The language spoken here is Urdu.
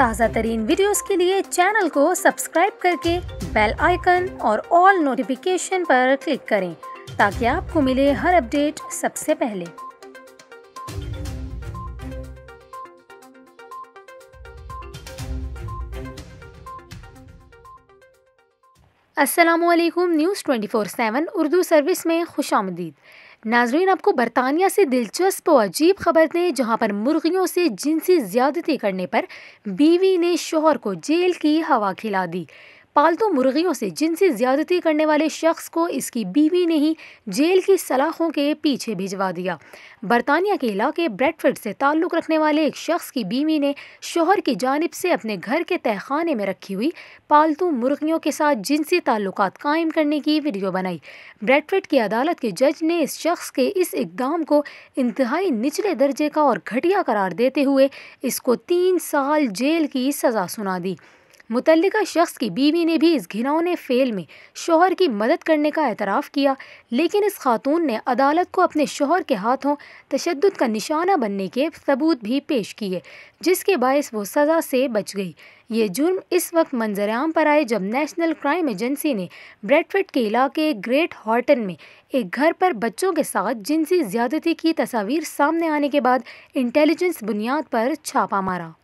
تازہ ترین ویڈیوز کے لیے چینل کو سبسکرائب کر کے بیل آئیکن اور آل پر کلک کریں تاکہ آپ کو ملے ہر اپڈیٹ سب سے پہلے السلام علیکم news 24 four seven Urdu service میں خوش آمدید ناظرین آپ کو برطانیہ سے دلچسپ و عجیب خبر دیں جہاں پر مرغیوں سے جنسی زیادتی کرنے پر بیوی نے شوہر کو جیل کی ہوا کھلا دی پالتو مرغیوں سے جنسی زیادتی کرنے والے شخص کو اس کی بیوی نے ہی جیل کی سلاخوں کے پیچھے بھیجوا دیا برطانیہ کے علاقے بریڈفرڈ سے تعلق رکھنے والے ایک شخص کی بیوی نے شوہر کی جانب سے اپنے گھر کے تہخانے میں رکھی ہوئی پالتو مرغیوں کے ساتھ جنسی تعلقات قائم کرنے کی ویڈیو بنائی بریڈفرڈ کی عدالت کے جج نے اس شخص کے اس اقدام کو انتہائی نچلے درجے کا اور گھٹیا قرار دیتے ہوئے اس کو تین سال جیل کی سزا سنا دی متعلقہ شخص کی بیوی نے بھی اس نے فیل میں شوہر کی مدد کرنے کا اعتراف کیا لیکن اس خاتون نے عدالت کو اپنے شوہر کے ہاتھوں تشدد کا نشانہ بننے کے ثبوت بھی پیش کیے جس کے باعث وہ سزا سے بچ گئی یہ جرم اس وقت منظر عام پر آئے جب نیشنل کرائم ایجنسی نے بریڈفٹ کے علاقے گریٹ ہارٹن میں ایک گھر پر بچوں کے ساتھ جنسی زیادتی کی تصاویر سامنے آنے کے بعد انٹیلیجنس بنیاد پر چھاپہ مارا